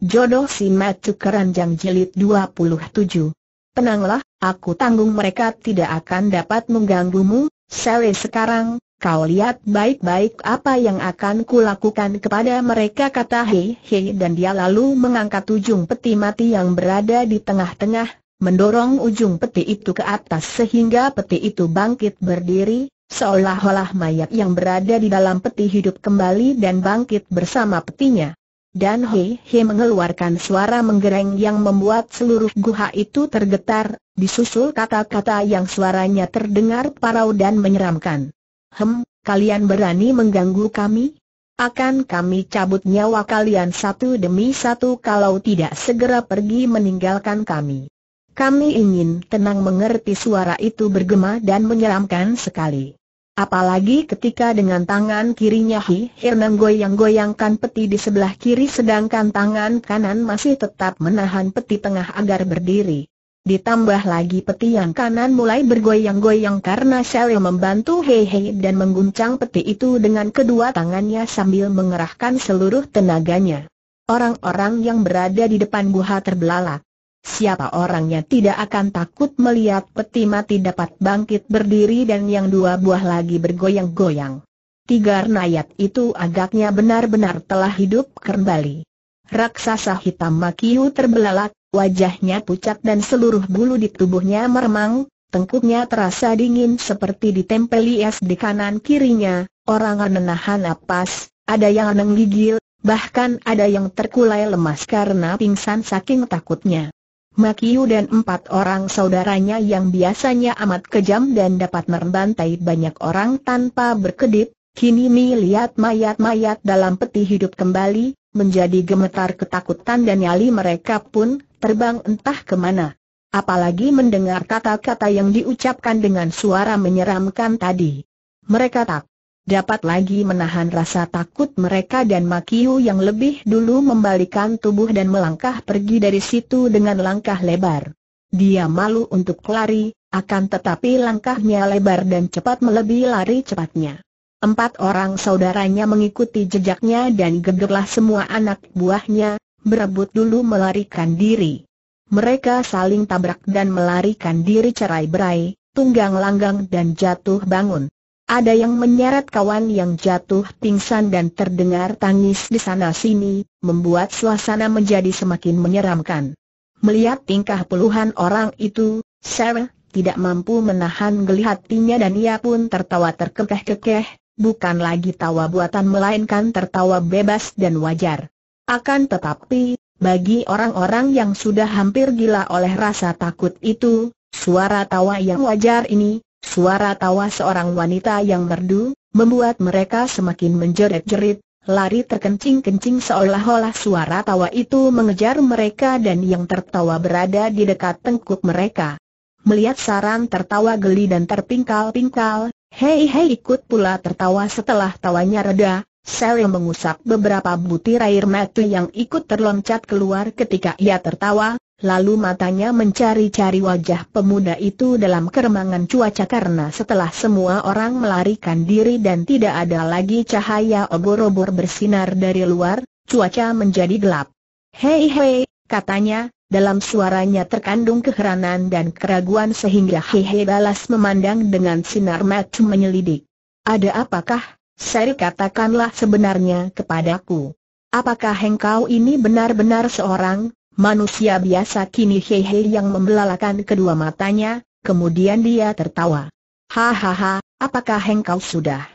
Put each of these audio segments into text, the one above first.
Jodoh si Matu Keranjang Jilid 27 Tenanglah, aku tanggung mereka tidak akan dapat mengganggumu, Sele sekarang, kau lihat baik-baik apa yang akan kulakukan kepada mereka kata Hei Hei dan dia lalu mengangkat ujung peti mati yang berada di tengah-tengah, mendorong ujung peti itu ke atas sehingga peti itu bangkit berdiri, seolah-olah mayat yang berada di dalam peti hidup kembali dan bangkit bersama petinya. Dan Hei He mengeluarkan suara menggereng yang membuat seluruh guha itu tergetar, disusul kata-kata yang suaranya terdengar parau dan menyeramkan. Hem, kalian berani mengganggu kami? Akan kami cabut nyawa kalian satu demi satu kalau tidak segera pergi meninggalkan kami. Kami ingin tenang mengerti suara itu bergema dan menyeramkan sekali. Apalagi ketika dengan tangan kirinya Hi Hernang goyang-goyangkan peti di sebelah kiri sedangkan tangan kanan masih tetap menahan peti tengah agar berdiri. Ditambah lagi peti yang kanan mulai bergoyang-goyang karena Shelly membantu Hei Hei dan mengguncang peti itu dengan kedua tangannya sambil mengerahkan seluruh tenaganya. Orang-orang yang berada di depan guha terbelalak. Siapa orangnya tidak akan takut melihat peti mati dapat bangkit berdiri dan yang dua buah lagi bergoyang-goyang. Tiga nayat itu agaknya benar-benar telah hidup kembali. Raksasa hitam Makiu terbelalak, wajahnya pucat dan seluruh bulu di tubuhnya meremang, tengkuknya terasa dingin seperti ditempeli es di kanan kirinya, orang menahan napas, ada yang nenggigil, bahkan ada yang terkulai lemas karena pingsan saking takutnya. Makiu dan empat orang saudaranya yang biasanya amat kejam dan dapat membantai banyak orang tanpa berkedip, kini melihat mayat-mayat dalam peti hidup kembali, menjadi gemetar ketakutan dan nyali mereka pun terbang entah kemana. Apalagi mendengar kata-kata yang diucapkan dengan suara menyeramkan tadi. Mereka tak dapat lagi menahan rasa takut mereka dan Makiu yang lebih dulu membalikan tubuh dan melangkah pergi dari situ dengan langkah lebar. Dia malu untuk lari, akan tetapi langkahnya lebar dan cepat melebihi lari cepatnya. Empat orang saudaranya mengikuti jejaknya dan gegerlah semua anak buahnya, berebut dulu melarikan diri. Mereka saling tabrak dan melarikan diri cerai-berai, tunggang langgang dan jatuh bangun. Ada yang menyeret kawan yang jatuh pingsan dan terdengar tangis di sana-sini, membuat suasana menjadi semakin menyeramkan. Melihat tingkah puluhan orang itu, Sarah tidak mampu menahan geli hatinya dan ia pun tertawa terkekeh-kekeh, bukan lagi tawa buatan melainkan tertawa bebas dan wajar. Akan tetapi, bagi orang-orang yang sudah hampir gila oleh rasa takut itu, suara tawa yang wajar ini, Suara tawa seorang wanita yang merdu, membuat mereka semakin menjerit-jerit, lari terkencing-kencing seolah-olah suara tawa itu mengejar mereka dan yang tertawa berada di dekat tengkuk mereka. Melihat Saran tertawa geli dan terpingkal-pingkal, Hei Hei ikut pula tertawa setelah tawanya reda, Sel yang mengusap beberapa butir air mata yang ikut terloncat keluar ketika ia tertawa, Lalu matanya mencari-cari wajah pemuda itu dalam keremangan cuaca karena setelah semua orang melarikan diri dan tidak ada lagi cahaya obor-obor bersinar dari luar, cuaca menjadi gelap. Hei hei, katanya, dalam suaranya terkandung keheranan dan keraguan sehingga hei hei balas memandang dengan sinar mata menyelidik. Ada apakah, Seri katakanlah sebenarnya kepadaku. Apakah engkau ini benar-benar seorang, Manusia biasa kini hehe yang membelalakan kedua matanya, kemudian dia tertawa. Hahaha, apakah engkau sudah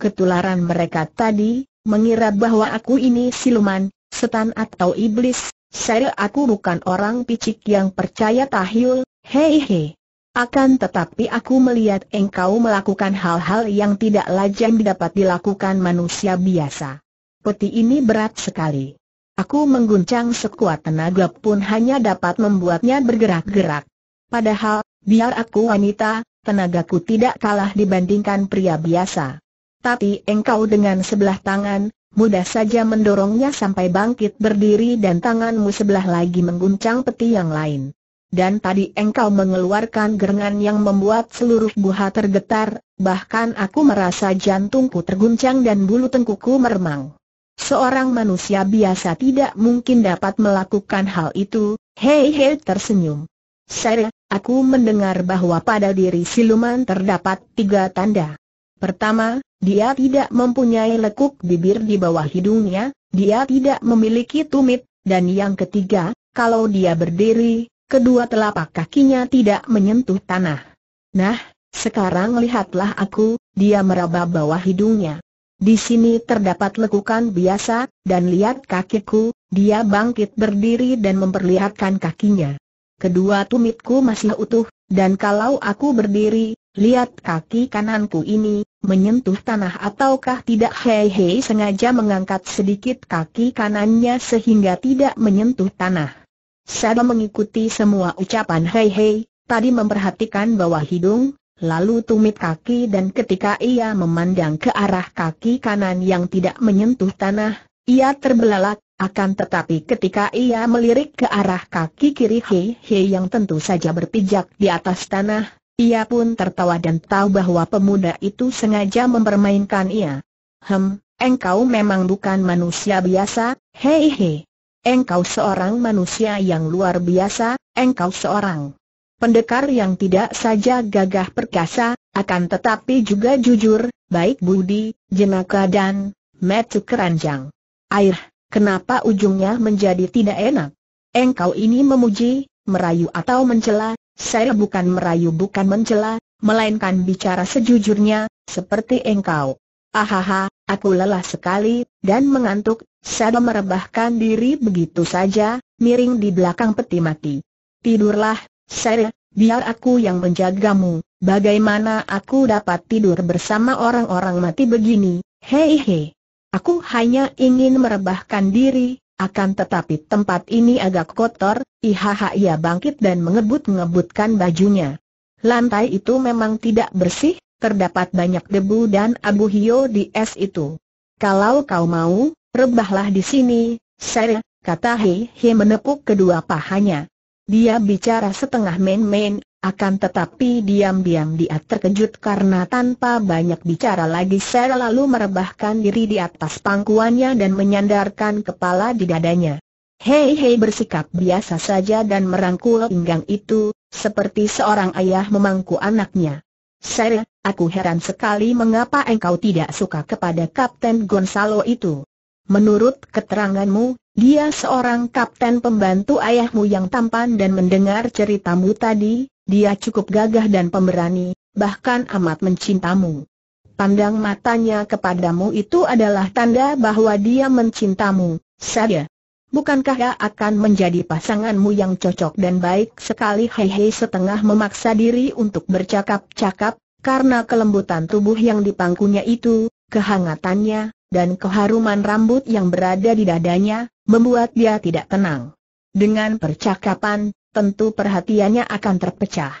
ketularan mereka tadi, mengira bahwa aku ini siluman, setan atau iblis, saya aku bukan orang picik yang percaya tahyul, hehehe. Akan tetapi aku melihat engkau melakukan hal-hal yang tidak lazim dapat dilakukan manusia biasa. Peti ini berat sekali. Aku mengguncang sekuat tenaga pun hanya dapat membuatnya bergerak-gerak. Padahal, biar aku wanita, tenagaku tidak kalah dibandingkan pria biasa. Tapi engkau dengan sebelah tangan, mudah saja mendorongnya sampai bangkit berdiri dan tanganmu sebelah lagi mengguncang peti yang lain. Dan tadi engkau mengeluarkan gerengan yang membuat seluruh buha tergetar, bahkan aku merasa jantungku terguncang dan bulu tengkuku meremang. Seorang manusia biasa tidak mungkin dapat melakukan hal itu, Hei Hei tersenyum. Saya, aku mendengar bahwa pada diri siluman terdapat tiga tanda. Pertama, dia tidak mempunyai lekuk bibir di bawah hidungnya, dia tidak memiliki tumit, dan yang ketiga, kalau dia berdiri, kedua telapak kakinya tidak menyentuh tanah. Nah, sekarang lihatlah aku, dia meraba bawah hidungnya. Di sini terdapat lekukan biasa, dan lihat kakiku, dia bangkit berdiri dan memperlihatkan kakinya. Kedua tumitku masih utuh, dan kalau aku berdiri, lihat kaki kananku ini, menyentuh tanah ataukah tidak Hei Hei sengaja mengangkat sedikit kaki kanannya sehingga tidak menyentuh tanah. Sada mengikuti semua ucapan Hei Hei, tadi memperhatikan bahwa hidung, Lalu tumit kaki dan ketika ia memandang ke arah kaki kanan yang tidak menyentuh tanah, ia terbelalak, akan tetapi ketika ia melirik ke arah kaki kiri Hei Hei yang tentu saja berpijak di atas tanah, ia pun tertawa dan tahu bahwa pemuda itu sengaja mempermainkan ia. Hem, engkau memang bukan manusia biasa, Hei Hei. Engkau seorang manusia yang luar biasa, engkau seorang Pendekar yang tidak saja gagah perkasa, akan tetapi juga jujur, baik budi, jenaka dan metu keranjang. Air, kenapa ujungnya menjadi tidak enak? Engkau ini memuji, merayu atau mencela, saya bukan merayu bukan mencela, melainkan bicara sejujurnya, seperti engkau. Ahaha, aku lelah sekali, dan mengantuk, saya merebahkan diri begitu saja, miring di belakang peti mati. Tidurlah, Sere, biar aku yang menjagamu, bagaimana aku dapat tidur bersama orang-orang mati begini, hei hei. Aku hanya ingin merebahkan diri, akan tetapi tempat ini agak kotor, ihaha ia bangkit dan mengebut-ngebutkan bajunya. Lantai itu memang tidak bersih, terdapat banyak debu dan abu hio di es itu. Kalau kau mau, rebahlah di sini, Sere, kata Hei Hei menepuk kedua pahanya. Dia bicara setengah main-main, akan tetapi diam-diam dia terkejut karena tanpa banyak bicara lagi Sarah lalu merebahkan diri di atas pangkuannya dan menyandarkan kepala di dadanya. Hei hei bersikap biasa saja dan merangkul pinggang itu, seperti seorang ayah memangku anaknya. Sarah, aku heran sekali mengapa engkau tidak suka kepada Kapten Gonzalo itu. Menurut keteranganmu, dia seorang kapten pembantu ayahmu yang tampan dan mendengar ceritamu tadi, dia cukup gagah dan pemberani, bahkan amat mencintamu. Pandang matanya kepadamu itu adalah tanda bahwa dia mencintamu, saja. Bukankah dia akan menjadi pasanganmu yang cocok dan baik sekali Hei hei, setengah memaksa diri untuk bercakap-cakap, karena kelembutan tubuh yang dipangkunya itu, kehangatannya, dan keharuman rambut yang berada di dadanya, membuat dia tidak tenang. Dengan percakapan, tentu perhatiannya akan terpecah.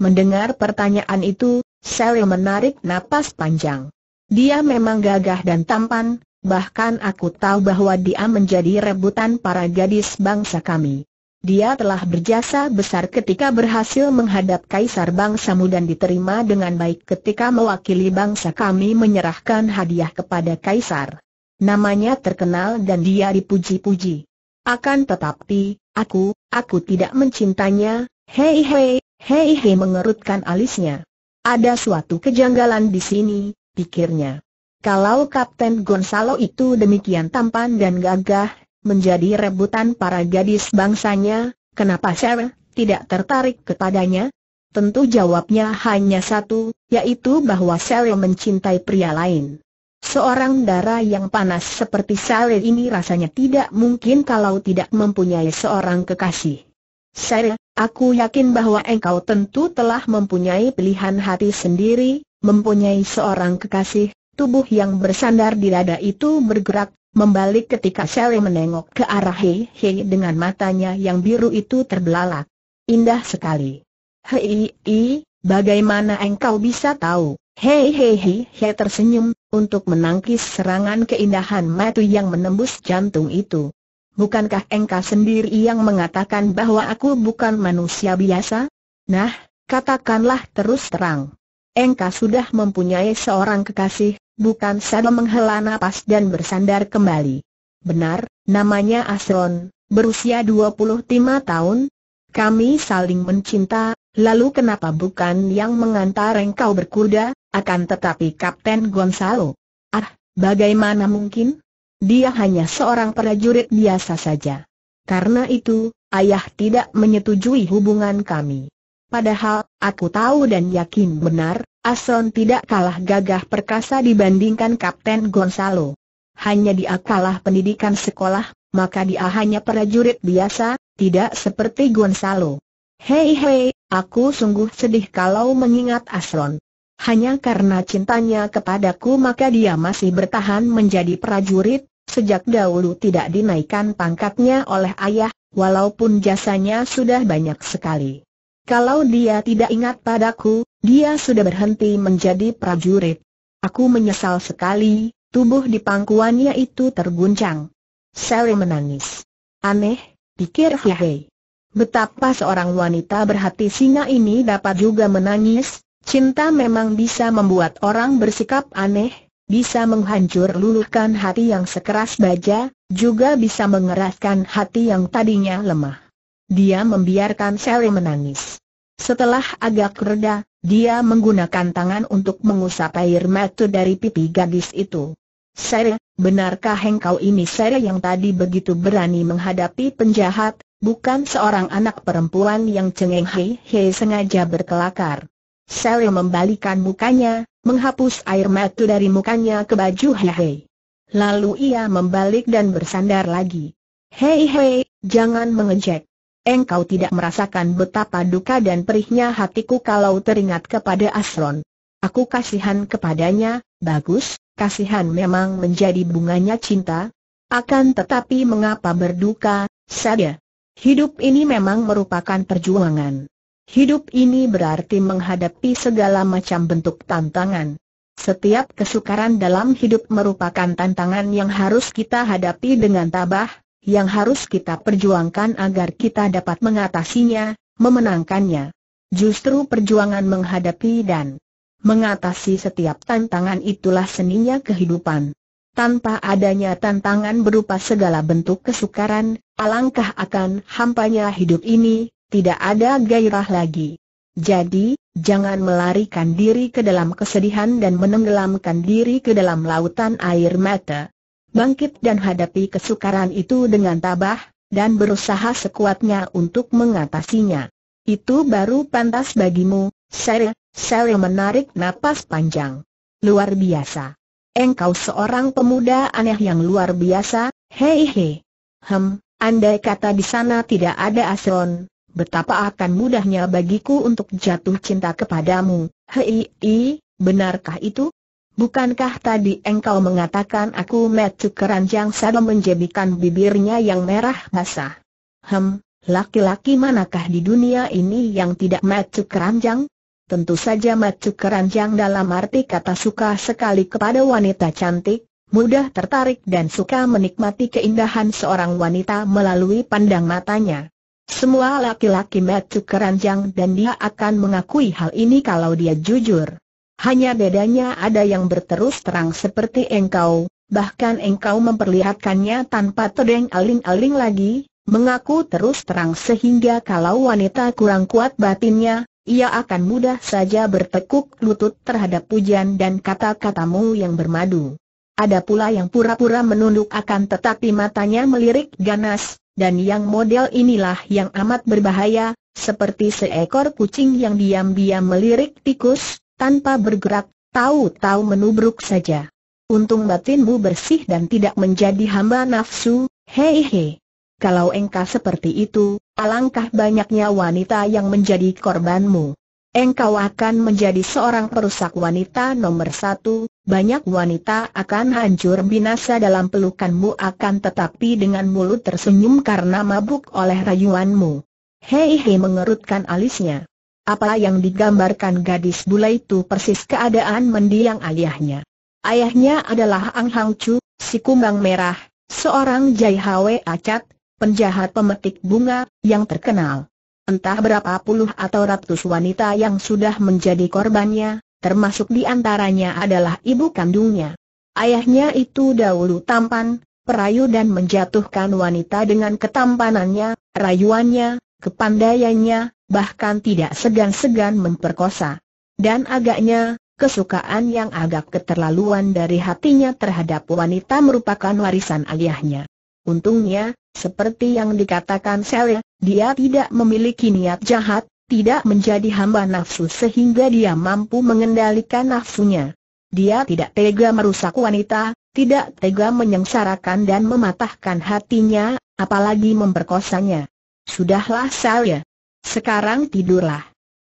Mendengar pertanyaan itu, Sally menarik napas panjang. Dia memang gagah dan tampan, bahkan aku tahu bahwa dia menjadi rebutan para gadis bangsa kami. Dia telah berjasa besar ketika berhasil menghadap Kaisar bangsamu dan diterima dengan baik ketika mewakili bangsa kami menyerahkan hadiah kepada Kaisar. Namanya terkenal dan dia dipuji-puji. Akan tetapi, aku, aku tidak mencintainya, hei hei, hei hei mengerutkan alisnya. Ada suatu kejanggalan di sini, pikirnya. Kalau Kapten Gonzalo itu demikian tampan dan gagah, menjadi rebutan para gadis bangsanya, kenapa Sel tidak tertarik kepadanya? Tentu jawabnya hanya satu, yaitu bahwa Sel mencintai pria lain. Seorang darah yang panas seperti Sel ini rasanya tidak mungkin kalau tidak mempunyai seorang kekasih. Sel, aku yakin bahwa engkau tentu telah mempunyai pilihan hati sendiri, mempunyai seorang kekasih, tubuh yang bersandar di dada itu bergerak Membalik ketika Sally menengok ke arah Hei Hei dengan matanya yang biru itu terbelalak. Indah sekali. Hei Hei, bagaimana engkau bisa tahu? Hei Hei Hei Hei tersenyum, untuk menangkis serangan keindahan matu yang menembus jantung itu. Bukankah engkau sendiri yang mengatakan bahwa aku bukan manusia biasa? Nah, katakanlah terus terang engkau sudah mempunyai seorang kekasih, bukan sadar menghela nafas dan bersandar kembali. Benar, namanya Asron, berusia 25 tahun. Kami saling mencinta, lalu kenapa bukan yang mengantar engkau berkuda, akan tetapi Kapten Gonzalo? Ah, bagaimana mungkin? Dia hanya seorang prajurit biasa saja. Karena itu, ayah tidak menyetujui hubungan kami. Padahal, aku tahu dan yakin benar, Ason tidak kalah gagah perkasa dibandingkan Kapten Gonzalo. Hanya dia kalah pendidikan sekolah, maka dia hanya prajurit biasa, tidak seperti Gonzalo. Hei hei, aku sungguh sedih kalau mengingat Asron. Hanya karena cintanya kepadaku maka dia masih bertahan menjadi prajurit, sejak dahulu tidak dinaikkan pangkatnya oleh ayah, walaupun jasanya sudah banyak sekali. Kalau dia tidak ingat padaku, dia sudah berhenti menjadi prajurit. Aku menyesal sekali, tubuh di pangkuannya itu terguncang. Sally menangis. Aneh, pikir Fihei. Betapa seorang wanita berhati singa ini dapat juga menangis, cinta memang bisa membuat orang bersikap aneh, bisa menghancur lulukan hati yang sekeras baja, juga bisa mengeraskan hati yang tadinya lemah dia membiarkan Sally menangis. Setelah agak reda, dia menggunakan tangan untuk mengusap air mata dari pipi gadis itu. Sally, benarkah engkau ini Sally yang tadi begitu berani menghadapi penjahat, bukan seorang anak perempuan yang cengeng hei hei sengaja berkelakar? Sally membalikan mukanya, menghapus air mata dari mukanya ke baju hei hei. Lalu ia membalik dan bersandar lagi. Hei hei, jangan mengejek engkau tidak merasakan betapa duka dan perihnya hatiku kalau teringat kepada Asron. Aku kasihan kepadanya, bagus, kasihan memang menjadi bunganya cinta. Akan tetapi mengapa berduka, saja. Hidup ini memang merupakan perjuangan. Hidup ini berarti menghadapi segala macam bentuk tantangan. Setiap kesukaran dalam hidup merupakan tantangan yang harus kita hadapi dengan tabah, yang harus kita perjuangkan agar kita dapat mengatasinya, memenangkannya. Justru perjuangan menghadapi dan mengatasi setiap tantangan itulah seninya kehidupan. Tanpa adanya tantangan berupa segala bentuk kesukaran, alangkah akan hampanya hidup ini, tidak ada gairah lagi. Jadi, jangan melarikan diri ke dalam kesedihan dan menenggelamkan diri ke dalam lautan air mata bangkit dan hadapi kesukaran itu dengan tabah, dan berusaha sekuatnya untuk mengatasinya. Itu baru pantas bagimu, Sere, Sere menarik napas panjang. Luar biasa. Engkau seorang pemuda aneh yang luar biasa, hei hei. Hem, andai kata di sana tidak ada Ason, betapa akan mudahnya bagiku untuk jatuh cinta kepadamu, hei, hei, benarkah itu? Bukankah tadi engkau mengatakan aku metu keranjang sadam menjadikan bibirnya yang merah basah? Hem, laki-laki manakah di dunia ini yang tidak metu keranjang? Tentu saja metu keranjang dalam arti kata suka sekali kepada wanita cantik, mudah tertarik dan suka menikmati keindahan seorang wanita melalui pandang matanya. Semua laki-laki metu keranjang dan dia akan mengakui hal ini kalau dia jujur. Hanya bedanya ada yang berterus terang seperti engkau, bahkan engkau memperlihatkannya tanpa tedeng aling-aling lagi, mengaku terus terang sehingga kalau wanita kurang kuat batinnya, ia akan mudah saja bertekuk lutut terhadap pujian dan kata-katamu yang bermadu. Ada pula yang pura-pura menunduk akan tetapi matanya melirik ganas, dan yang model inilah yang amat berbahaya, seperti seekor kucing yang diam-diam melirik tikus, tanpa bergerak, tahu-tahu menubruk saja. Untung batinmu bersih dan tidak menjadi hamba nafsu, hei hei. Kalau engkau seperti itu, alangkah banyaknya wanita yang menjadi korbanmu. Engkau akan menjadi seorang perusak wanita nomor satu, banyak wanita akan hancur binasa dalam pelukanmu akan tetapi dengan mulut tersenyum karena mabuk oleh rayuanmu. Hei hei mengerutkan alisnya. Apa yang digambarkan gadis bule itu persis keadaan mendiang ayahnya. Ayahnya adalah Ang Hang Chu, si kumbang merah, seorang Jai Hwe Acat, penjahat pemetik bunga, yang terkenal. Entah berapa puluh atau ratus wanita yang sudah menjadi korbannya, termasuk di antaranya adalah ibu kandungnya. Ayahnya itu dahulu tampan, perayu dan menjatuhkan wanita dengan ketampanannya, rayuannya, kepandaiannya, bahkan tidak segan-segan memperkosa. Dan agaknya, kesukaan yang agak keterlaluan dari hatinya terhadap wanita merupakan warisan ayahnya. Untungnya, seperti yang dikatakan Sel, dia tidak memiliki niat jahat, tidak menjadi hamba nafsu sehingga dia mampu mengendalikan nafsunya. Dia tidak tega merusak wanita, tidak tega menyengsarakan dan mematahkan hatinya, apalagi memperkosanya. Sudahlah saya, sekarang tidurlah.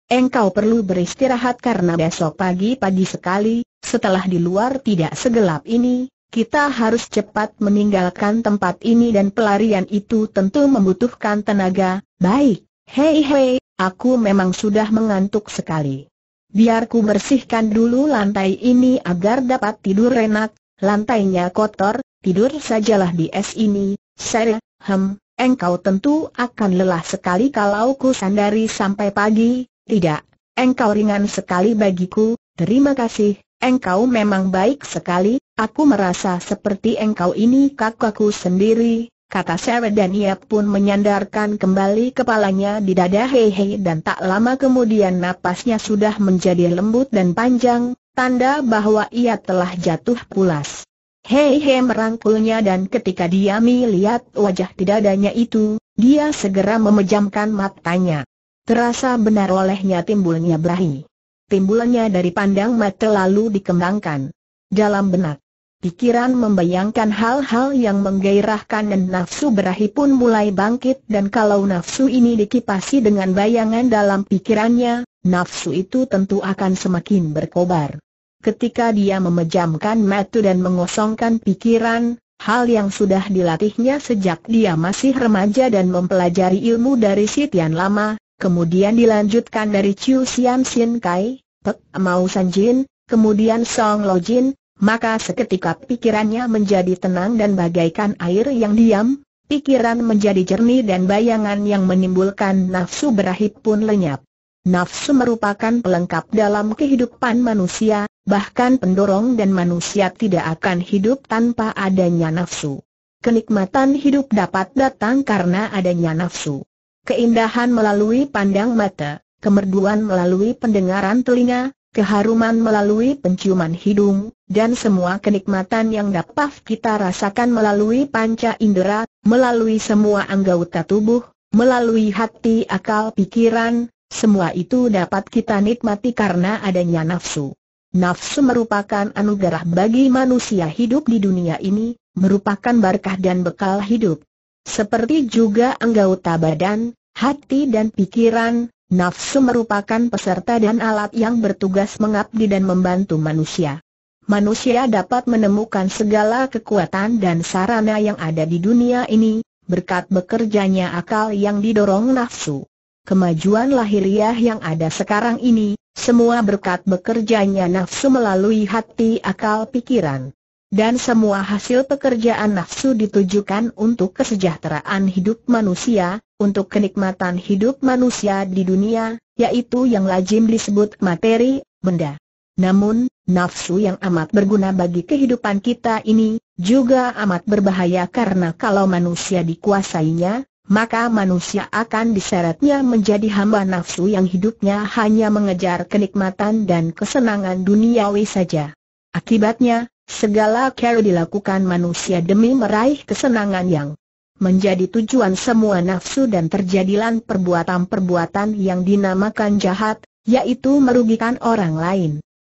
Engkau perlu beristirahat karena besok pagi-pagi sekali, setelah di luar tidak segelap ini, kita harus cepat meninggalkan tempat ini dan pelarian itu tentu membutuhkan tenaga. Baik, hei hei, aku memang sudah mengantuk sekali. Biar ku bersihkan dulu lantai ini agar dapat tidur enak, lantainya kotor, tidur sajalah di es ini, saya, hem, engkau tentu akan lelah sekali kalau ku sandari sampai pagi, tidak, engkau ringan sekali bagiku, terima kasih, engkau memang baik sekali, aku merasa seperti engkau ini kakakku sendiri, kata Sarah dan ia pun menyandarkan kembali kepalanya di dada Hehe dan tak lama kemudian napasnya sudah menjadi lembut dan panjang, tanda bahwa ia telah jatuh pulas. Hei Hei merangkulnya dan ketika dia melihat wajah tidak adanya itu, dia segera memejamkan matanya. Terasa benar olehnya timbulnya berahi. Timbulnya dari pandang mata lalu dikembangkan. Dalam benak, pikiran membayangkan hal-hal yang menggairahkan dan nafsu berahi pun mulai bangkit dan kalau nafsu ini dikipasi dengan bayangan dalam pikirannya, nafsu itu tentu akan semakin berkobar. Ketika dia memejamkan mata dan mengosongkan pikiran, hal yang sudah dilatihnya sejak dia masih remaja dan mempelajari ilmu dari Sitian Lama, kemudian dilanjutkan dari Chiu Sian Sin Kai, Pek Mau San Jin, kemudian Song Lo Jin, maka seketika pikirannya menjadi tenang dan bagaikan air yang diam, pikiran menjadi jernih dan bayangan yang menimbulkan nafsu berahit pun lenyap. Nafsu merupakan pelengkap dalam kehidupan manusia, bahkan pendorong dan manusia tidak akan hidup tanpa adanya nafsu. Kenikmatan hidup dapat datang karena adanya nafsu. Keindahan melalui pandang mata, kemerduan melalui pendengaran telinga, keharuman melalui penciuman hidung, dan semua kenikmatan yang dapat kita rasakan melalui panca indera, melalui semua anggota tubuh, melalui hati akal pikiran, semua itu dapat kita nikmati karena adanya nafsu. Nafsu merupakan anugerah bagi manusia hidup di dunia ini, merupakan berkah dan bekal hidup. Seperti juga anggota badan, hati dan pikiran, nafsu merupakan peserta dan alat yang bertugas mengabdi dan membantu manusia. Manusia dapat menemukan segala kekuatan dan sarana yang ada di dunia ini, berkat bekerjanya akal yang didorong nafsu. Kemajuan lahiriah yang ada sekarang ini, semua berkat bekerjanya nafsu melalui hati akal pikiran. Dan semua hasil pekerjaan nafsu ditujukan untuk kesejahteraan hidup manusia, untuk kenikmatan hidup manusia di dunia, yaitu yang lazim disebut materi, benda. Namun, nafsu yang amat berguna bagi kehidupan kita ini, juga amat berbahaya karena kalau manusia dikuasainya, maka manusia akan diseretnya menjadi hamba nafsu yang hidupnya hanya mengejar kenikmatan dan kesenangan duniawi saja. Akibatnya, segala cara dilakukan manusia demi meraih kesenangan yang menjadi tujuan semua nafsu dan terjadilah perbuatan-perbuatan yang dinamakan jahat, yaitu merugikan orang lain.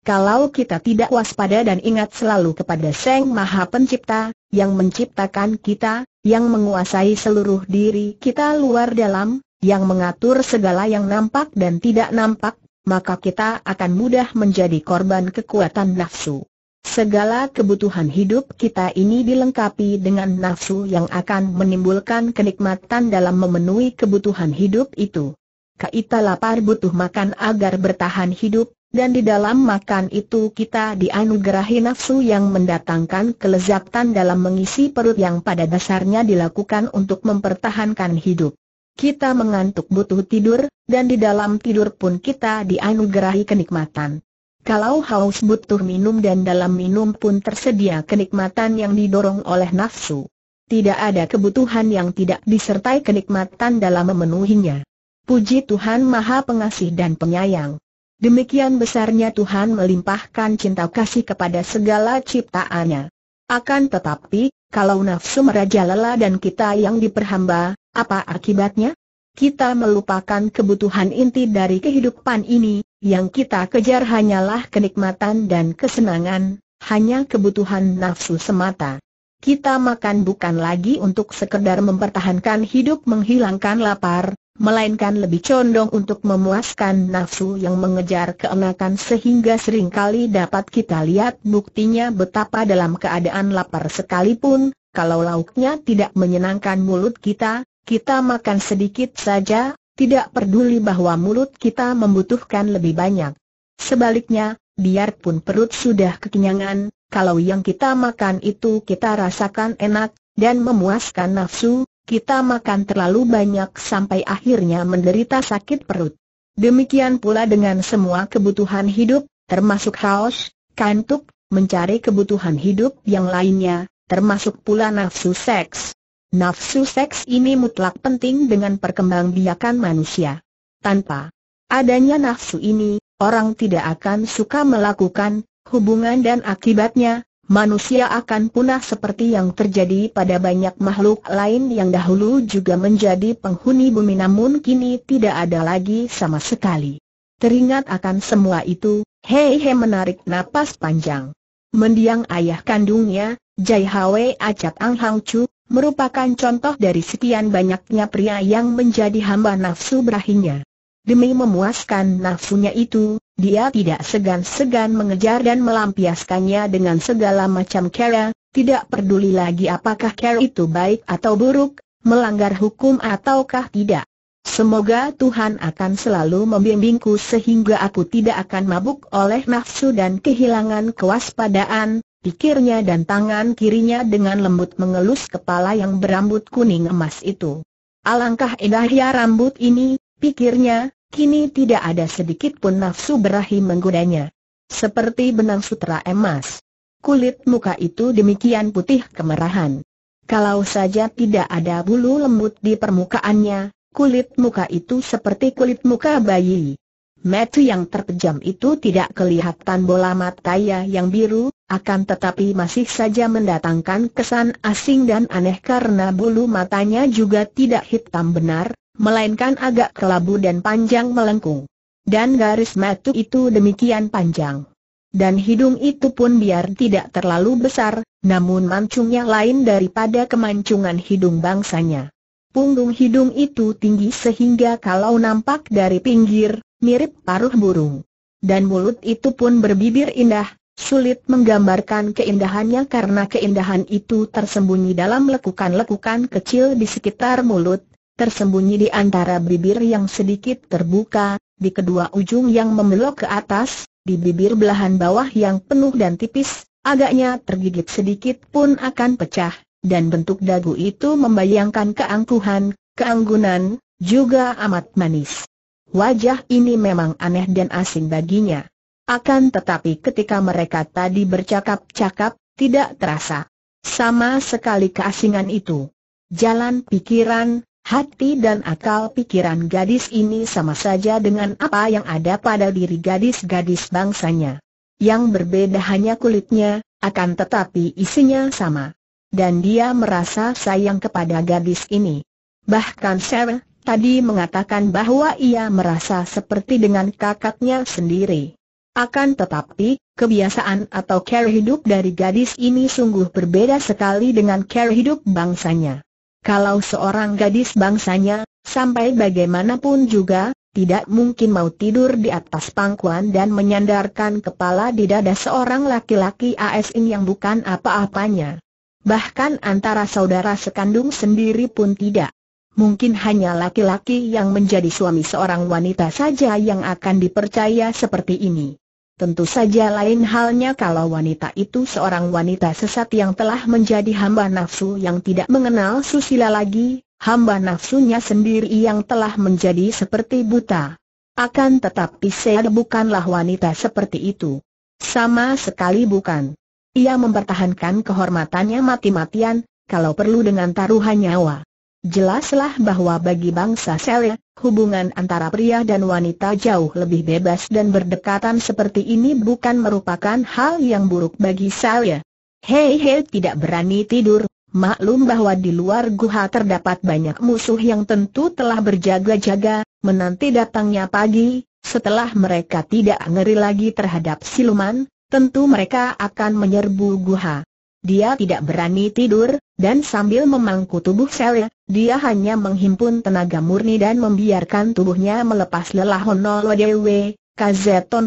Kalau kita tidak waspada dan ingat selalu kepada Sang Maha Pencipta, yang menciptakan kita, yang menguasai seluruh diri kita luar dalam, yang mengatur segala yang nampak dan tidak nampak, maka kita akan mudah menjadi korban kekuatan nafsu. Segala kebutuhan hidup kita ini dilengkapi dengan nafsu yang akan menimbulkan kenikmatan dalam memenuhi kebutuhan hidup itu. Kita lapar butuh makan agar bertahan hidup, dan di dalam makan itu kita dianugerahi nafsu yang mendatangkan kelezatan dalam mengisi perut yang pada dasarnya dilakukan untuk mempertahankan hidup. Kita mengantuk butuh tidur, dan di dalam tidur pun kita dianugerahi kenikmatan. Kalau haus butuh minum dan dalam minum pun tersedia kenikmatan yang didorong oleh nafsu. Tidak ada kebutuhan yang tidak disertai kenikmatan dalam memenuhinya. Puji Tuhan Maha Pengasih dan Penyayang. Demikian besarnya Tuhan melimpahkan cinta kasih kepada segala ciptaannya. Akan tetapi, kalau nafsu merajalela dan kita yang diperhamba, apa akibatnya? Kita melupakan kebutuhan inti dari kehidupan ini, yang kita kejar hanyalah kenikmatan dan kesenangan, hanya kebutuhan nafsu semata. Kita makan bukan lagi untuk sekedar mempertahankan hidup menghilangkan lapar, melainkan lebih condong untuk memuaskan nafsu yang mengejar keenakan sehingga seringkali dapat kita lihat buktinya betapa dalam keadaan lapar sekalipun, kalau lauknya tidak menyenangkan mulut kita, kita makan sedikit saja, tidak peduli bahwa mulut kita membutuhkan lebih banyak. Sebaliknya, biarpun perut sudah kekenyangan, kalau yang kita makan itu kita rasakan enak, dan memuaskan nafsu, kita makan terlalu banyak sampai akhirnya menderita sakit perut. Demikian pula dengan semua kebutuhan hidup, termasuk haus, kantuk, mencari kebutuhan hidup yang lainnya, termasuk pula nafsu seks. Nafsu seks ini mutlak penting dengan perkembangbiakan manusia. Tanpa adanya nafsu ini, orang tidak akan suka melakukan hubungan dan akibatnya, manusia akan punah seperti yang terjadi pada banyak makhluk lain yang dahulu juga menjadi penghuni bumi namun kini tidak ada lagi sama sekali. Teringat akan semua itu, Hei Hei menarik napas panjang. Mendiang ayah kandungnya, Jai Hwe Acat Ang Hang Chu, merupakan contoh dari sekian banyaknya pria yang menjadi hamba nafsu berahinya. Demi memuaskan nafsunya itu, dia tidak segan-segan mengejar dan melampiaskannya dengan segala macam cara, tidak peduli lagi apakah cara itu baik atau buruk, melanggar hukum ataukah tidak. Semoga Tuhan akan selalu membimbingku sehingga aku tidak akan mabuk oleh nafsu dan kehilangan kewaspadaan, pikirnya dan tangan kirinya dengan lembut mengelus kepala yang berambut kuning emas itu. Alangkah indahnya rambut ini, pikirnya, Kini tidak ada sedikit pun nafsu berahi menggodanya. Seperti benang sutra emas. Kulit muka itu demikian putih kemerahan. Kalau saja tidak ada bulu lembut di permukaannya, kulit muka itu seperti kulit muka bayi. Metu yang terpejam itu tidak kelihatan bola matanya yang biru, akan tetapi masih saja mendatangkan kesan asing dan aneh karena bulu matanya juga tidak hitam benar, melainkan agak kelabu dan panjang melengkung. Dan garis mata itu demikian panjang. Dan hidung itu pun biar tidak terlalu besar, namun mancungnya lain daripada kemancungan hidung bangsanya. Punggung hidung itu tinggi sehingga kalau nampak dari pinggir, mirip paruh burung. Dan mulut itu pun berbibir indah, sulit menggambarkan keindahannya karena keindahan itu tersembunyi dalam lekukan-lekukan kecil di sekitar mulut, tersembunyi di antara bibir yang sedikit terbuka, di kedua ujung yang membelok ke atas, di bibir belahan bawah yang penuh dan tipis, agaknya tergigit sedikit pun akan pecah, dan bentuk dagu itu membayangkan keangkuhan, keanggunan, juga amat manis. Wajah ini memang aneh dan asing baginya. Akan tetapi ketika mereka tadi bercakap-cakap, tidak terasa sama sekali keasingan itu. Jalan pikiran, Hati dan akal pikiran gadis ini sama saja dengan apa yang ada pada diri gadis-gadis bangsanya. Yang berbeda hanya kulitnya, akan tetapi isinya sama. Dan dia merasa sayang kepada gadis ini. Bahkan Sarah tadi mengatakan bahwa ia merasa seperti dengan kakaknya sendiri. Akan tetapi, kebiasaan atau cara hidup dari gadis ini sungguh berbeda sekali dengan cara hidup bangsanya. Kalau seorang gadis bangsanya, sampai bagaimanapun juga, tidak mungkin mau tidur di atas pangkuan dan menyandarkan kepala di dada seorang laki-laki asing yang bukan apa-apanya. Bahkan antara saudara sekandung sendiri pun tidak. Mungkin hanya laki-laki yang menjadi suami seorang wanita saja yang akan dipercaya seperti ini. Tentu saja lain halnya kalau wanita itu seorang wanita sesat yang telah menjadi hamba nafsu yang tidak mengenal susila lagi, hamba nafsunya sendiri yang telah menjadi seperti buta. Akan tetapi saya bukanlah wanita seperti itu. Sama sekali bukan. Ia mempertahankan kehormatannya mati-matian, kalau perlu dengan taruhan nyawa. Jelaslah bahwa bagi bangsa Sele, hubungan antara pria dan wanita jauh lebih bebas dan berdekatan seperti ini bukan merupakan hal yang buruk bagi Sele. Hei hei tidak berani tidur, Maklum bahwa di luar guha terdapat banyak musuh yang tentu telah berjaga-jaga, menanti datangnya pagi, setelah mereka tidak ngeri lagi terhadap siluman, tentu mereka akan menyerbu guha. Dia tidak berani tidur, dan sambil memangku tubuh Sele, dia hanya menghimpun tenaga murni dan membiarkan tubuhnya melepas lelah Honolo Dewe,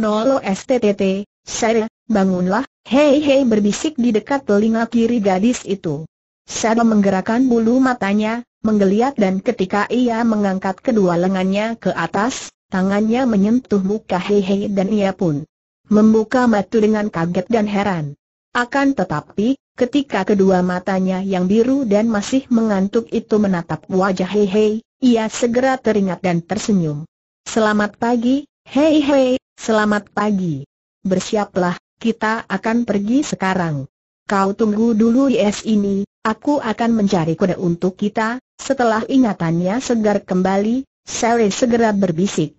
nolo STTT, Sere, bangunlah, hei hei berbisik di dekat telinga kiri gadis itu. Sere menggerakkan bulu matanya, menggeliat dan ketika ia mengangkat kedua lengannya ke atas, tangannya menyentuh muka hei hei dan ia pun membuka mata dengan kaget dan heran. Akan tetapi, Ketika kedua matanya yang biru dan masih mengantuk itu menatap wajah Hei Hei, ia segera teringat dan tersenyum. Selamat pagi, Hei Hei, selamat pagi. Bersiaplah, kita akan pergi sekarang. Kau tunggu dulu yes ini, aku akan mencari kuda untuk kita. Setelah ingatannya segar kembali, Sally segera berbisik.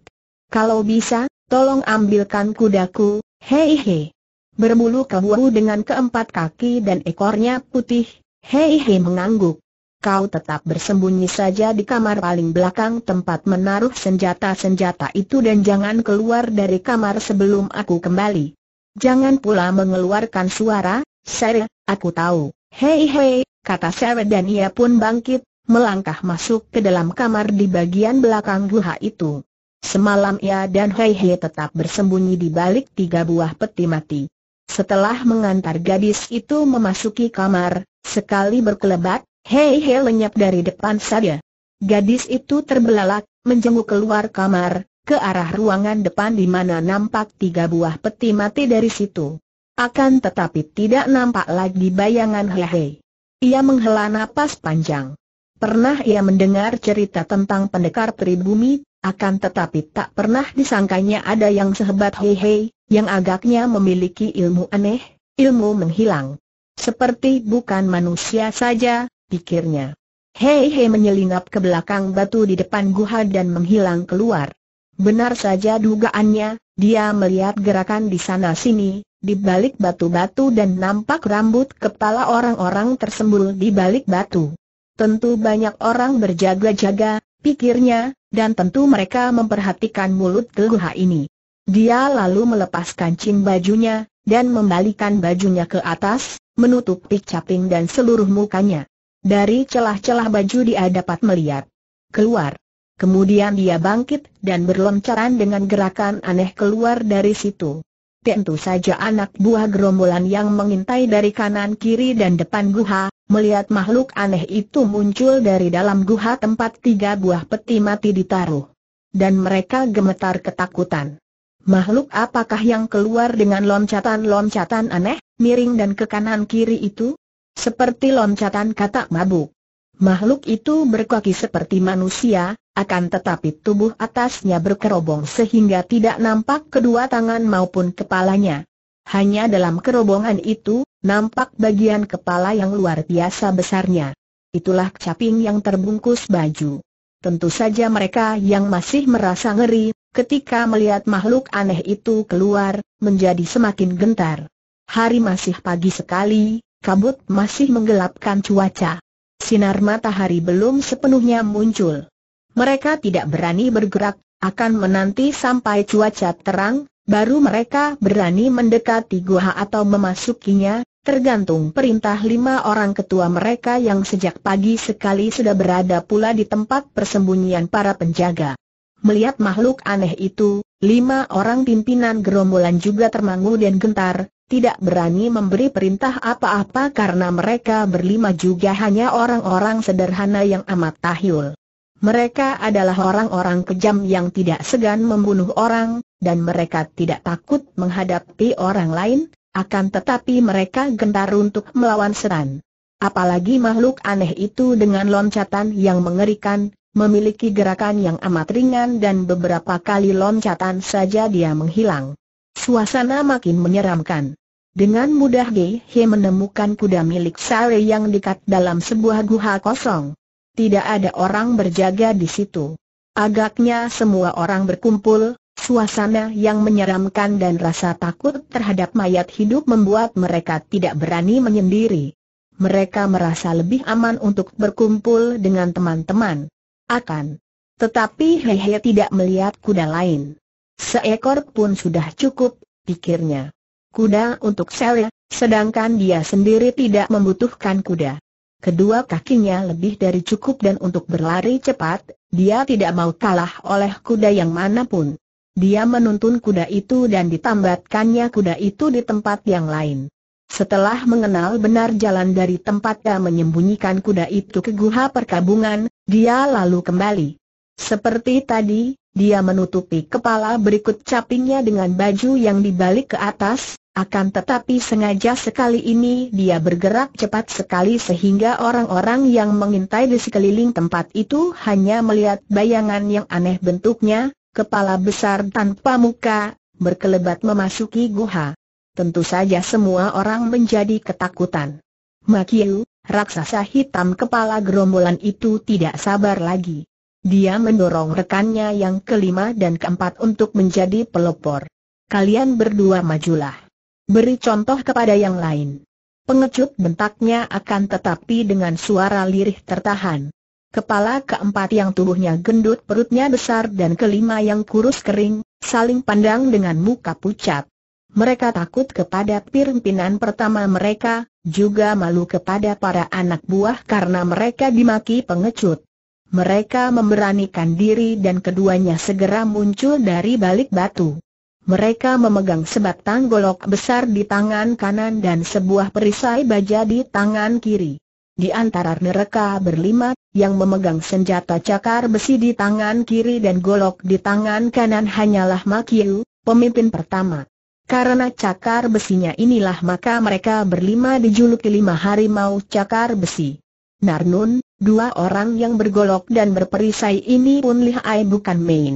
Kalau bisa, tolong ambilkan kudaku, Hei Hei berbulu kelabu dengan keempat kaki dan ekornya putih, Hei Hei mengangguk. Kau tetap bersembunyi saja di kamar paling belakang tempat menaruh senjata-senjata itu dan jangan keluar dari kamar sebelum aku kembali. Jangan pula mengeluarkan suara, Sarah, aku tahu. Hei hei, kata Sarah dan ia pun bangkit, melangkah masuk ke dalam kamar di bagian belakang guha itu. Semalam ia dan Hei Hei tetap bersembunyi di balik tiga buah peti mati. Setelah mengantar gadis itu memasuki kamar, sekali berkelebat, Hei Hei lenyap dari depan saja. Gadis itu terbelalak, menjenguk keluar kamar, ke arah ruangan depan di mana nampak tiga buah peti mati dari situ. Akan tetapi tidak nampak lagi bayangan hei. Ia menghela nafas panjang. Pernah ia mendengar cerita tentang pendekar pribumi, akan tetapi tak pernah disangkanya ada yang sehebat hei, yang agaknya memiliki ilmu aneh, ilmu menghilang. Seperti bukan manusia saja, pikirnya. Hei Hei menyelinap ke belakang batu di depan guha dan menghilang keluar. Benar saja dugaannya, dia melihat gerakan di sana-sini, di balik batu-batu dan nampak rambut kepala orang-orang tersembul di balik batu. Tentu banyak orang berjaga-jaga, pikirnya, dan tentu mereka memperhatikan mulut guha ini. Dia lalu melepaskan cing bajunya, dan membalikan bajunya ke atas, menutupi caping dan seluruh mukanya. Dari celah-celah baju dia dapat melihat. Keluar. Kemudian dia bangkit dan berloncaran dengan gerakan aneh keluar dari situ. Tentu saja anak buah gerombolan yang mengintai dari kanan kiri dan depan guha, melihat makhluk aneh itu muncul dari dalam guha tempat tiga buah peti mati ditaruh. Dan mereka gemetar ketakutan. Makhluk apakah yang keluar dengan loncatan-loncatan aneh, miring dan ke kanan kiri itu? Seperti loncatan katak mabuk. Makhluk itu berkaki seperti manusia, akan tetapi tubuh atasnya berkerobong sehingga tidak nampak kedua tangan maupun kepalanya. Hanya dalam kerobongan itu, nampak bagian kepala yang luar biasa besarnya. Itulah caping yang terbungkus baju. Tentu saja mereka yang masih merasa ngeri, ketika melihat makhluk aneh itu keluar, menjadi semakin gentar. Hari masih pagi sekali, kabut masih menggelapkan cuaca. Sinar matahari belum sepenuhnya muncul. Mereka tidak berani bergerak, akan menanti sampai cuaca terang, baru mereka berani mendekati gua atau memasukinya, tergantung perintah lima orang ketua mereka yang sejak pagi sekali sudah berada pula di tempat persembunyian para penjaga. Melihat makhluk aneh itu, lima orang pimpinan gerombolan juga termangu dan gentar, tidak berani memberi perintah apa-apa karena mereka berlima juga hanya orang-orang sederhana yang amat tahil. Mereka adalah orang-orang kejam yang tidak segan membunuh orang, dan mereka tidak takut menghadapi orang lain, akan tetapi mereka gentar untuk melawan setan. Apalagi makhluk aneh itu dengan loncatan yang mengerikan, memiliki gerakan yang amat ringan dan beberapa kali loncatan saja dia menghilang. Suasana makin menyeramkan. Dengan mudah Ge He menemukan kuda milik Sare yang dikat dalam sebuah guha kosong. Tidak ada orang berjaga di situ. Agaknya semua orang berkumpul, Suasana yang menyeramkan dan rasa takut terhadap mayat hidup membuat mereka tidak berani menyendiri. Mereka merasa lebih aman untuk berkumpul dengan teman-teman. Akan. Tetapi Hehe tidak melihat kuda lain. Seekor pun sudah cukup, pikirnya. Kuda untuk Sarah, sedangkan dia sendiri tidak membutuhkan kuda. Kedua kakinya lebih dari cukup dan untuk berlari cepat, dia tidak mau kalah oleh kuda yang manapun. Dia menuntun kuda itu dan ditambatkannya kuda itu di tempat yang lain. Setelah mengenal benar jalan dari tempat dia menyembunyikan kuda itu ke guha perkabungan, dia lalu kembali. Seperti tadi, dia menutupi kepala berikut capingnya dengan baju yang dibalik ke atas, akan tetapi sengaja sekali ini dia bergerak cepat sekali sehingga orang-orang yang mengintai di sekeliling tempat itu hanya melihat bayangan yang aneh bentuknya, kepala besar tanpa muka, berkelebat memasuki guha. Tentu saja semua orang menjadi ketakutan. Makiu, raksasa hitam kepala gerombolan itu tidak sabar lagi. Dia mendorong rekannya yang kelima dan keempat untuk menjadi pelopor. Kalian berdua majulah. Beri contoh kepada yang lain. Pengecut bentaknya akan tetapi dengan suara lirih tertahan. Kepala keempat yang tubuhnya gendut perutnya besar dan kelima yang kurus kering, saling pandang dengan muka pucat. Mereka takut kepada pimpinan pertama mereka, juga malu kepada para anak buah karena mereka dimaki pengecut. Mereka memberanikan diri dan keduanya segera muncul dari balik batu. Mereka memegang sebatang golok besar di tangan kanan dan sebuah perisai baja di tangan kiri. Di antara mereka berlima, yang memegang senjata cakar besi di tangan kiri dan golok di tangan kanan hanyalah Makiu, pemimpin pertama. Karena cakar besinya inilah maka mereka berlima dijuluki lima harimau cakar besi. Narnun, dua orang yang bergolok dan berperisai ini pun lihai bukan main.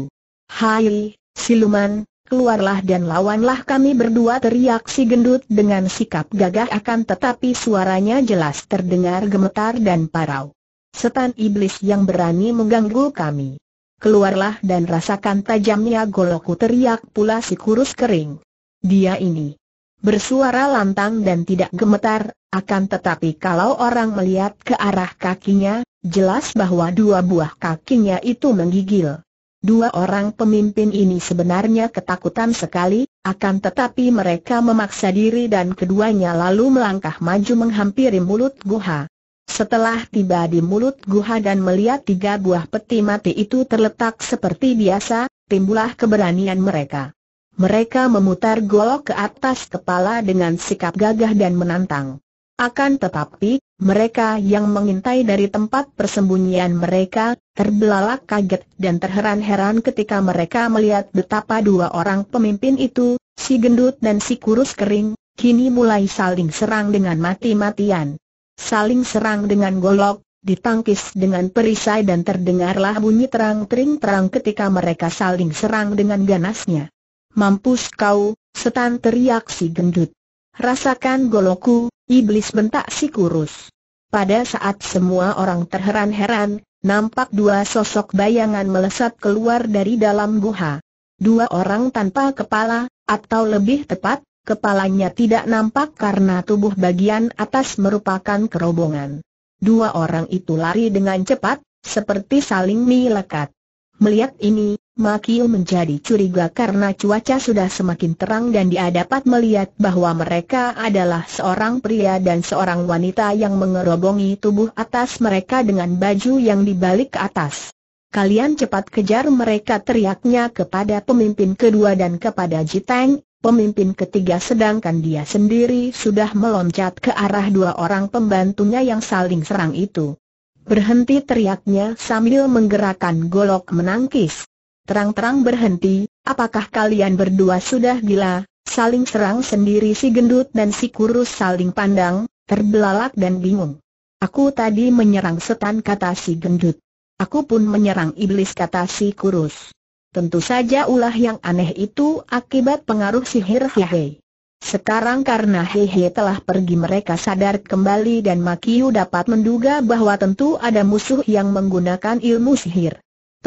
Hai, siluman, Keluarlah dan lawanlah kami berdua teriak si gendut dengan sikap gagah akan tetapi suaranya jelas terdengar gemetar dan parau. Setan iblis yang berani mengganggu kami. Keluarlah dan rasakan tajamnya goloku teriak pula si kurus kering. Dia ini bersuara lantang dan tidak gemetar, akan tetapi kalau orang melihat ke arah kakinya, jelas bahwa dua buah kakinya itu menggigil. Dua orang pemimpin ini sebenarnya ketakutan sekali, akan tetapi mereka memaksa diri dan keduanya lalu melangkah maju menghampiri mulut guha. Setelah tiba di mulut guha dan melihat tiga buah peti mati itu terletak seperti biasa, timbulah keberanian mereka. Mereka memutar golok ke atas kepala dengan sikap gagah dan menantang. Akan tetapi, mereka yang mengintai dari tempat persembunyian mereka, terbelalak kaget dan terheran-heran ketika mereka melihat betapa dua orang pemimpin itu, si gendut dan si kurus kering, kini mulai saling serang dengan mati-matian. Saling serang dengan golok, ditangkis dengan perisai dan terdengarlah bunyi terang-tering-terang ketika mereka saling serang dengan ganasnya. Mampus kau, setan teriak si gendut. Rasakan golokku, Iblis bentak si kurus. Pada saat semua orang terheran-heran, nampak dua sosok bayangan melesat keluar dari dalam guha. Dua orang tanpa kepala, atau lebih tepat, kepalanya tidak nampak karena tubuh bagian atas merupakan kerobongan. Dua orang itu lari dengan cepat, seperti saling melekat. Melihat ini, Makiu menjadi curiga karena cuaca sudah semakin terang dan dia dapat melihat bahwa mereka adalah seorang pria dan seorang wanita yang mengerobongi tubuh atas mereka dengan baju yang dibalik ke atas. Kalian cepat kejar mereka teriaknya kepada pemimpin kedua dan kepada Jiteng, pemimpin ketiga sedangkan dia sendiri sudah meloncat ke arah dua orang pembantunya yang saling serang itu. Berhenti teriaknya sambil menggerakkan golok menangkis terang-terang berhenti, apakah kalian berdua sudah gila, saling serang sendiri si gendut dan si kurus saling pandang, terbelalak dan bingung. Aku tadi menyerang setan kata si gendut. Aku pun menyerang iblis kata si kurus. Tentu saja ulah yang aneh itu akibat pengaruh sihir Hehe. Sekarang karena Hehe telah pergi mereka sadar kembali dan Makiu dapat menduga bahwa tentu ada musuh yang menggunakan ilmu sihir.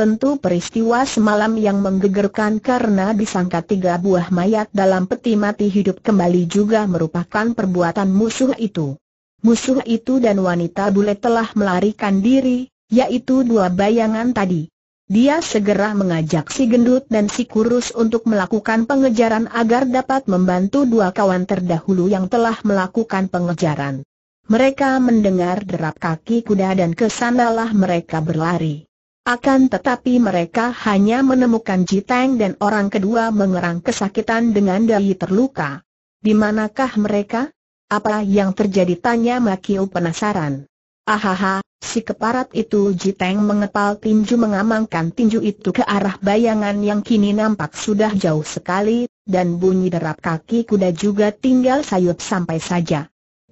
Tentu peristiwa semalam yang menggegerkan karena disangka tiga buah mayat dalam peti mati hidup kembali juga merupakan perbuatan musuh itu. Musuh itu dan wanita bule telah melarikan diri, yaitu dua bayangan tadi. Dia segera mengajak si gendut dan si kurus untuk melakukan pengejaran agar dapat membantu dua kawan terdahulu yang telah melakukan pengejaran. Mereka mendengar derap kaki kuda dan kesanalah mereka berlari. Akan tetapi mereka hanya menemukan Jiteng dan orang kedua mengerang kesakitan dengan dahi terluka. Di manakah mereka? Apa yang terjadi tanya Makiu penasaran. Ahaha, si keparat itu Jiteng mengepal tinju mengamankan tinju itu ke arah bayangan yang kini nampak sudah jauh sekali, dan bunyi derap kaki kuda juga tinggal sayup sampai saja.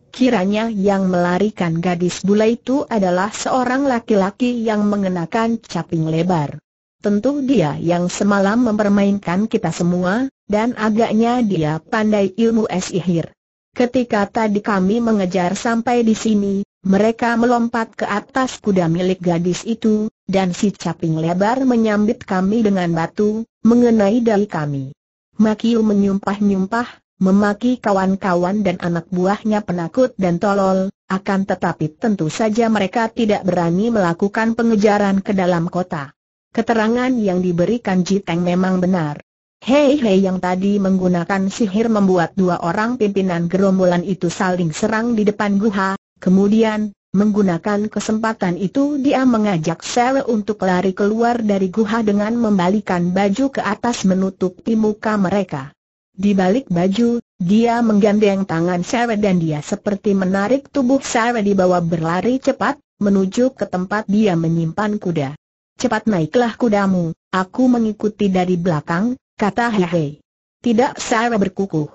Kiranya yang melarikan gadis bule itu adalah seorang laki-laki yang mengenakan caping lebar. Tentu dia yang semalam mempermainkan kita semua, dan agaknya dia pandai ilmu esihir. Ketika tadi kami mengejar sampai di sini, mereka melompat ke atas kuda milik gadis itu, dan si caping lebar menyambit kami dengan batu, mengenai dahi kami. Makiu menyumpah-nyumpah, memaki kawan-kawan dan anak buahnya penakut dan tolol, akan tetapi tentu saja mereka tidak berani melakukan pengejaran ke dalam kota. Keterangan yang diberikan Jiteng memang benar. Hei Hei yang tadi menggunakan sihir membuat dua orang pimpinan gerombolan itu saling serang di depan guha, kemudian, menggunakan kesempatan itu dia mengajak Sele untuk lari keluar dari guha dengan membalikan baju ke atas menutupi muka mereka. Di balik baju, dia menggandeng tangan Sarah dan dia seperti menarik tubuh Sarah di bawah berlari cepat, menuju ke tempat dia menyimpan kuda. Cepat naiklah kudamu, aku mengikuti dari belakang, kata Hehe. Tidak Sarah berkukuh.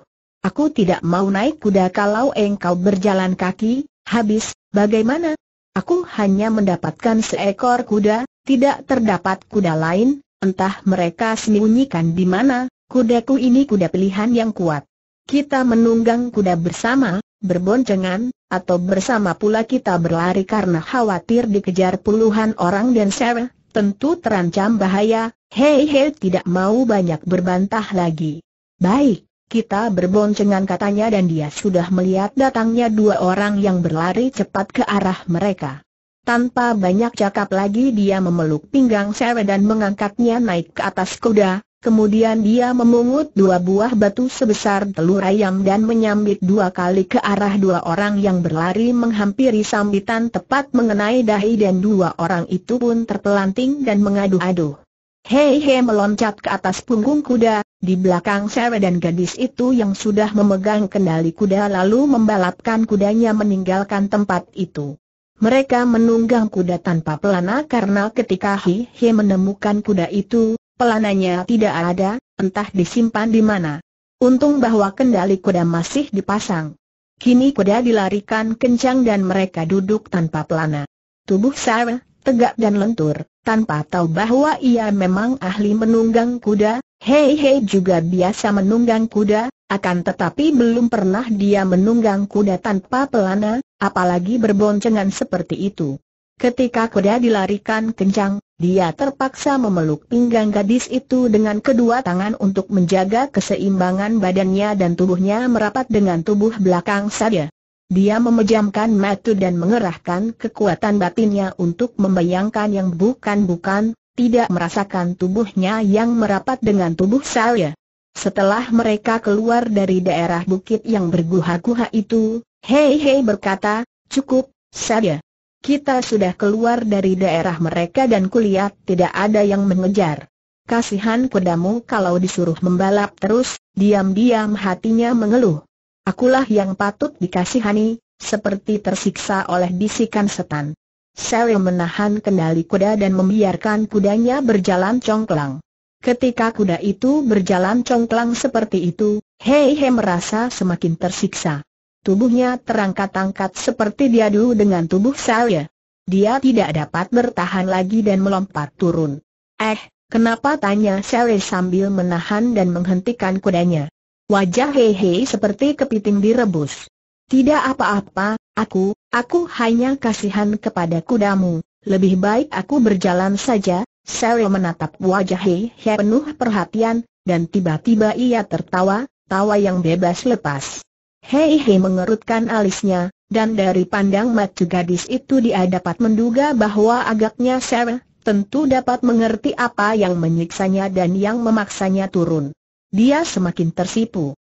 Aku tidak mau naik kuda kalau engkau berjalan kaki, habis, bagaimana? Aku hanya mendapatkan seekor kuda, tidak terdapat kuda lain, entah mereka sembunyikan di mana, Kudaku ini kuda pilihan yang kuat. Kita menunggang kuda bersama, berboncengan, atau bersama pula kita berlari karena khawatir dikejar puluhan orang dan Ser, tentu terancam bahaya, hei hei tidak mau banyak berbantah lagi. Baik, kita berboncengan katanya dan dia sudah melihat datangnya dua orang yang berlari cepat ke arah mereka. Tanpa banyak cakap lagi dia memeluk pinggang Sarah dan mengangkatnya naik ke atas kuda, Kemudian dia memungut dua buah batu sebesar telur ayam dan menyambit dua kali ke arah dua orang yang berlari menghampiri sambitan tepat mengenai dahi dan dua orang itu pun terpelanting dan mengadu-adu. Hei hei meloncat ke atas punggung kuda, di belakang Sarah dan gadis itu yang sudah memegang kendali kuda lalu membalapkan kudanya meninggalkan tempat itu. Mereka menunggang kuda tanpa pelana karena ketika Hi Hi menemukan kuda itu, pelananya tidak ada, entah disimpan di mana. Untung bahwa kendali kuda masih dipasang. Kini kuda dilarikan kencang dan mereka duduk tanpa pelana. Tubuh Sarah, tegak dan lentur, tanpa tahu bahwa ia memang ahli menunggang kuda, Hei Hei juga biasa menunggang kuda, akan tetapi belum pernah dia menunggang kuda tanpa pelana, apalagi berboncengan seperti itu. Ketika kuda dilarikan kencang, dia terpaksa memeluk pinggang gadis itu dengan kedua tangan untuk menjaga keseimbangan badannya dan tubuhnya merapat dengan tubuh belakang saja. Dia memejamkan mata dan mengerahkan kekuatan batinnya untuk membayangkan yang bukan-bukan, tidak merasakan tubuhnya yang merapat dengan tubuh saya. Setelah mereka keluar dari daerah bukit yang berguha-guha itu, Hei Hei berkata, cukup, Saya. Kita sudah keluar dari daerah mereka dan kulihat tidak ada yang mengejar. Kasihan kudamu kalau disuruh membalap terus, diam-diam hatinya mengeluh. Akulah yang patut dikasihani, seperti tersiksa oleh bisikan setan. Sel menahan kendali kuda dan membiarkan kudanya berjalan congklang. Ketika kuda itu berjalan congklang seperti itu, Hei He merasa semakin tersiksa. Tubuhnya terangkat-angkat seperti diadu dengan tubuh saya. Dia tidak dapat bertahan lagi dan melompat turun. Eh, kenapa tanya Sally sambil menahan dan menghentikan kudanya. Wajah Hehe seperti kepiting direbus. Tidak apa-apa, aku, aku hanya kasihan kepada kudamu. Lebih baik aku berjalan saja, Sel menatap wajah hehe penuh perhatian, dan tiba-tiba ia tertawa, tawa yang bebas lepas. Hei Hei mengerutkan alisnya, dan dari pandang mata gadis itu dia dapat menduga bahwa agaknya Sarah tentu dapat mengerti apa yang menyiksanya dan yang memaksanya turun. Dia semakin tersipu.